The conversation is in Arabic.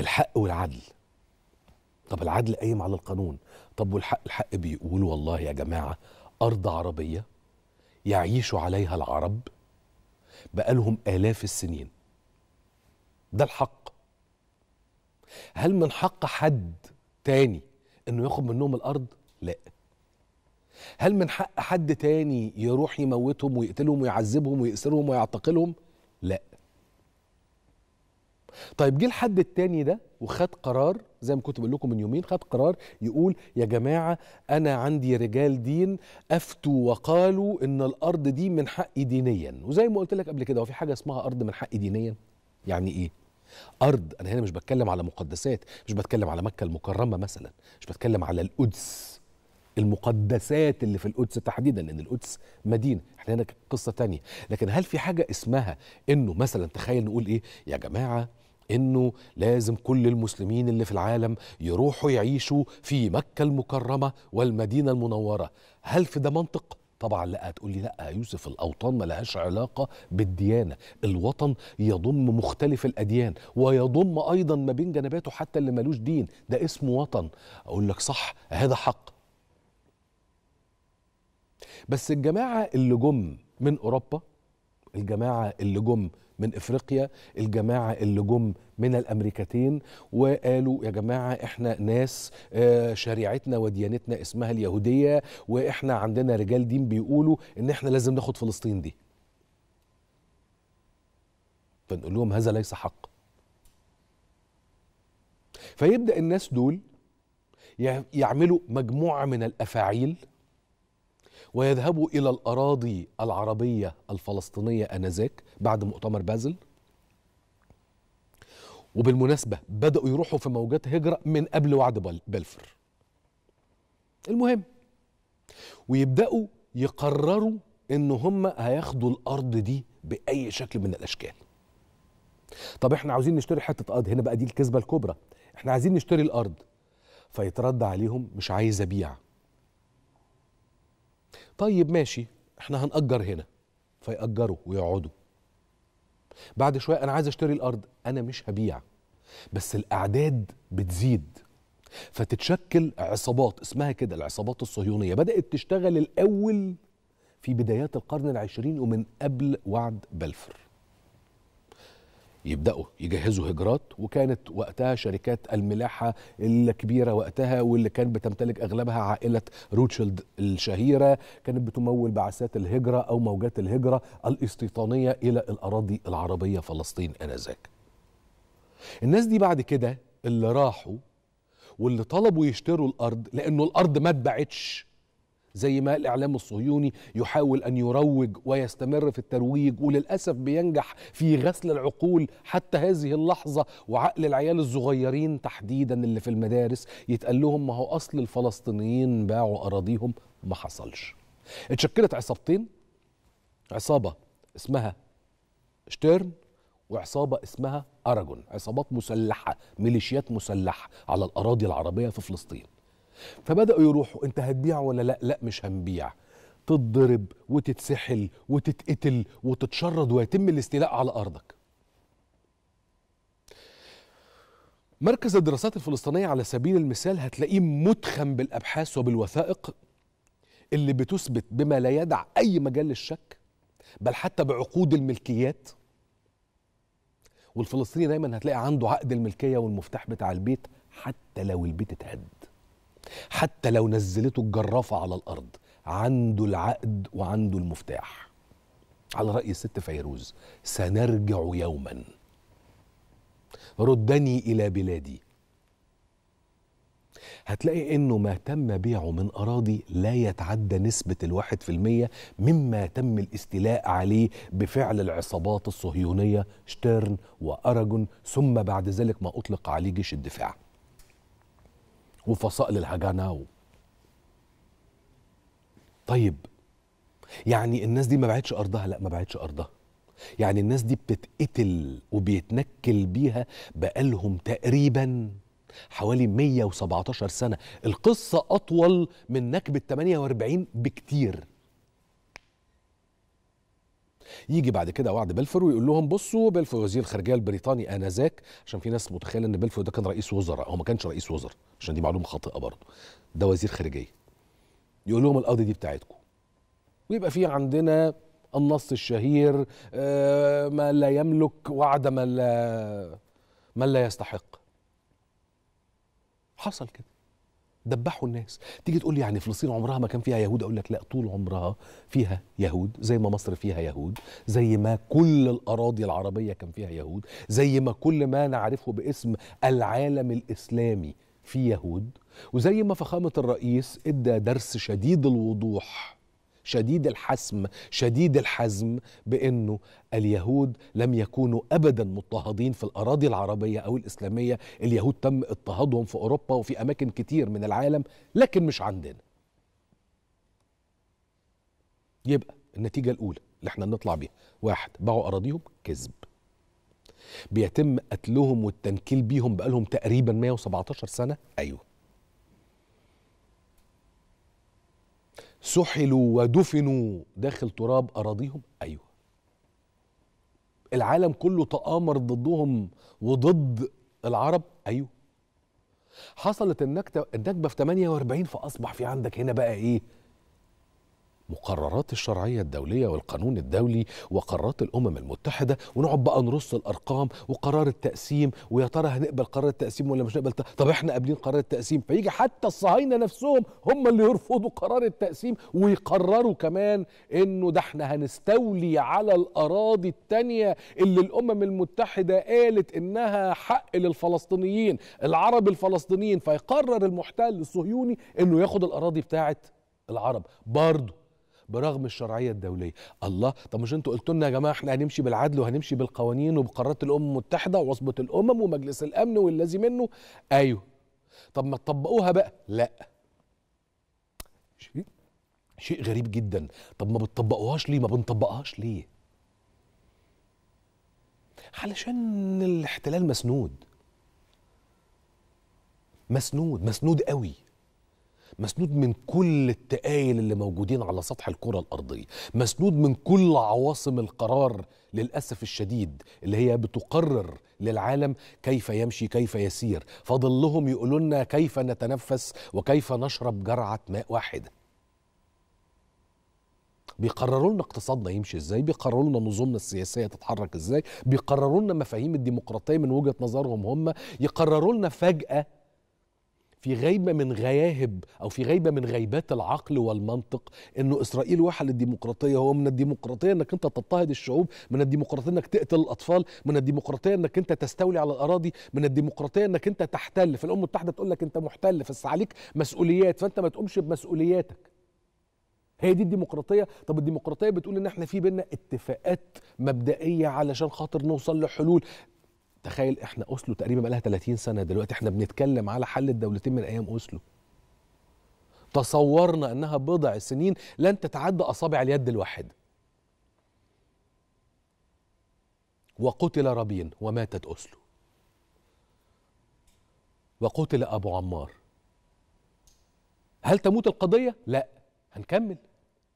الحق والعدل طب العدل قايم على القانون طب والحق الحق بيقول والله يا جماعه ارض عربيه يعيش عليها العرب بقالهم الاف السنين ده الحق هل من حق حد تاني انه ياخد منهم الارض لا هل من حق حد تاني يروح يموتهم ويقتلهم ويعذبهم ويأسرهم ويعتقلهم لا طيب جه الحد التاني ده وخد قرار زي ما كنت بقول لكم من يومين خد قرار يقول يا جماعه انا عندي رجال دين افتوا وقالوا ان الارض دي من حقي دينيا وزي ما قلت لك قبل كده هو في حاجه اسمها ارض من حقي دينيا يعني ايه ارض انا هنا مش بتكلم على مقدسات مش بتكلم على مكه المكرمه مثلا مش بتكلم على القدس المقدسات اللي في القدس تحديدا لان القدس مدينه احنا هنا قصه تانية لكن هل في حاجه اسمها انه مثلا تخيل نقول ايه يا جماعه انه لازم كل المسلمين اللي في العالم يروحوا يعيشوا في مكه المكرمه والمدينه المنوره هل في ده منطق طبعا لا هتقول لي لا يا يوسف الاوطان ما لهاش علاقه بالديانه الوطن يضم مختلف الاديان ويضم ايضا ما بين جنباته حتى اللي ملوش دين ده اسمه وطن اقول لك صح هذا حق بس الجماعه اللي جم من اوروبا الجماعة اللي جم من افريقيا الجماعه اللي جم من الامريكتين وقالوا يا جماعه احنا ناس آه، شريعتنا وديانتنا اسمها اليهوديه واحنا عندنا رجال دين بيقولوا ان احنا لازم ناخد فلسطين دي فنقول لهم هذا ليس حق فيبدا الناس دول يعملوا مجموعه من الافاعيل ويذهبوا إلى الأراضي العربية الفلسطينية أنذاك بعد مؤتمر بازل وبالمناسبة بدأوا يروحوا في موجات هجرة من قبل وعد بلفر المهم ويبدأوا يقرروا ان هم هياخدوا الارض دي باي شكل من الاشكال طب احنا عاوزين نشتري حته ارض هنا بقى دي الكذبه الكبرى احنا عايزين نشتري الارض فيترد عليهم مش عايز ابيع طيب ماشي احنا هنأجر هنا فيأجروا ويقعدوا بعد شوية أنا عايز أشتري الأرض أنا مش هبيع بس الأعداد بتزيد فتتشكل عصابات اسمها كده العصابات الصهيونية بدأت تشتغل الأول في بدايات القرن العشرين ومن قبل وعد بلفر يبداوا يجهزوا هجرات وكانت وقتها شركات الملاحه الكبيره وقتها واللي كان بتمتلك اغلبها عائله روتشيلد الشهيره كانت بتمول بعثات الهجره او موجات الهجره الاستيطانيه الى الاراضي العربيه فلسطين انذاك. الناس دي بعد كده اللي راحوا واللي طلبوا يشتروا الارض لانه الارض ما اتباعتش زي ما الإعلام الصهيوني يحاول أن يروج ويستمر في الترويج وللأسف بينجح في غسل العقول حتى هذه اللحظة وعقل العيال الصغيرين تحديدا اللي في المدارس يتقال لهم ما هو أصل الفلسطينيين باعوا أراضيهم ما حصلش اتشكلت عصابتين عصابة اسمها شتيرن وعصابة اسمها أراجون عصابات مسلحة ميليشيات مسلحة على الأراضي العربية في فلسطين فبداوا يروحوا انت هتبيع ولا لا لا مش هنبيع تتضرب وتتسحل وتتقتل وتتشرد ويتم الاستيلاء على ارضك مركز الدراسات الفلسطينية على سبيل المثال هتلاقيه متخم بالأبحاث وبالوثائق اللي بتثبت بما لا يدع أي مجال للشك بل حتى بعقود الملكيات والفلسطيني دايما هتلاقي عنده عقد الملكية والمفتاح بتاع البيت حتى لو البيت اتهد حتى لو نزلته الجرافه على الارض عنده العقد وعنده المفتاح على راي الست فيروز سنرجع يوما ردني الى بلادي هتلاقي انه ما تم بيعه من اراضي لا يتعدى نسبه الواحد في المية مما تم الاستيلاء عليه بفعل العصابات الصهيونيه شتيرن واراجون ثم بعد ذلك ما اطلق عليه جيش الدفاع وفصائل الهاجاناو طيب يعني الناس دي ما بعتش أرضها لا ما بعتش أرضها يعني الناس دي بتتقتل وبيتنكل بيها بقالهم تقريبا حوالي 117 سنة القصة أطول من نكبة 48 بكتير يجي بعد كده وعد بلفور ويقول لهم بصوا بلفور وزير الخارجيه البريطاني انذاك عشان في ناس متخيله ان بلفور ده كان رئيس وزراء هو ما كانش رئيس وزراء عشان دي معلومه خاطئه برضه ده وزير خارجيه يقول لهم الارض دي بتاعتكم ويبقى في عندنا النص الشهير آه، ما لا يملك وعد من لا من لا يستحق حصل كده دبحوا الناس تيجي تقول لي يعني فلسطين عمرها ما كان فيها يهود اقول لك لا طول عمرها فيها يهود زي ما مصر فيها يهود زي ما كل الاراضي العربيه كان فيها يهود زي ما كل ما نعرفه باسم العالم الاسلامي فيه يهود وزي ما فخامه الرئيس ادى درس شديد الوضوح شديد الحسم شديد الحزم بانه اليهود لم يكونوا ابدا مضطهدين في الاراضي العربيه او الاسلاميه اليهود تم اضطهادهم في اوروبا وفي اماكن كتير من العالم لكن مش عندنا يبقى النتيجه الاولى اللي احنا نطلع بيها واحد باعوا اراضيهم كذب بيتم قتلهم والتنكيل بيهم بقالهم تقريبا 117 سنه ايوه سحلوا ودفنوا داخل تراب أراضيهم أيوة العالم كله تآمر ضدهم وضد العرب أيوة حصلت النكتة النكبة في 48 فأصبح في عندك هنا بقى إيه مقررات الشرعية الدولية والقانون الدولي وقرارات الأمم المتحدة ونقعد بقى نرص الأرقام وقرار التقسيم ويا ترى هنقبل قرار التقسيم ولا مش هنقبل طب احنا قابلين قرار التقسيم فيجي حتى الصهاينة نفسهم هم اللي يرفضوا قرار التقسيم ويقرروا كمان انه ده احنا هنستولي على الأراضي التانية اللي الأمم المتحدة قالت انها حق للفلسطينيين العرب الفلسطينيين فيقرر المحتل الصهيوني انه ياخد الأراضي بتاعت العرب برضه برغم الشرعيه الدوليه الله طب مش انتوا قلتوا لنا يا جماعه احنا هنمشي بالعدل وهنمشي بالقوانين وبقرارات الامم المتحده وعصبه الامم ومجلس الامن والذي منه ايوه طب ما تطبقوها بقى لا شيء شيء غريب جدا طب ما بتطبقوهاش ليه ما بنطبقهاش ليه علشان الاحتلال مسنود مسنود مسنود قوي مسنود من كل التآيل اللي موجودين على سطح الكرة الأرضية مسنود من كل عواصم القرار للأسف الشديد اللي هي بتقرر للعالم كيف يمشي كيف يسير فضلهم يقولوا لنا كيف نتنفس وكيف نشرب جرعة ماء واحدة بيقرروا لنا اقتصادنا يمشي ازاي بيقرروا لنا نظمنا السياسيه تتحرك ازاي بيقرروا لنا مفاهيم الديمقراطيه من وجهه نظرهم هم يقرروا لنا فجاه في غيبة من غياهب أو في غيبة من غيبات العقل والمنطق أنه إسرائيل وحل الديمقراطية هو من الديمقراطية أنك أنت تضطهد الشعوب من الديمقراطية أنك تقتل الأطفال من الديمقراطية أنك أنت تستولي على الأراضي من الديمقراطية أنك أنت تحتل في الأمم المتحدة تقول لك أنت محتل بس عليك مسؤوليات فأنت ما تقومش بمسؤولياتك هي دي الديمقراطيه طب الديمقراطيه بتقول ان احنا في بينا اتفاقات مبدئيه علشان خاطر نوصل لحلول تخيل احنا اوسلو تقريبا بقى لها 30 سنه دلوقتي احنا بنتكلم على حل الدولتين من ايام اوسلو تصورنا انها بضع سنين لن تتعدى اصابع اليد الواحده وقتل رابين وماتت اوسلو وقتل أبو عمار هل تموت القضية؟ لا هنكمل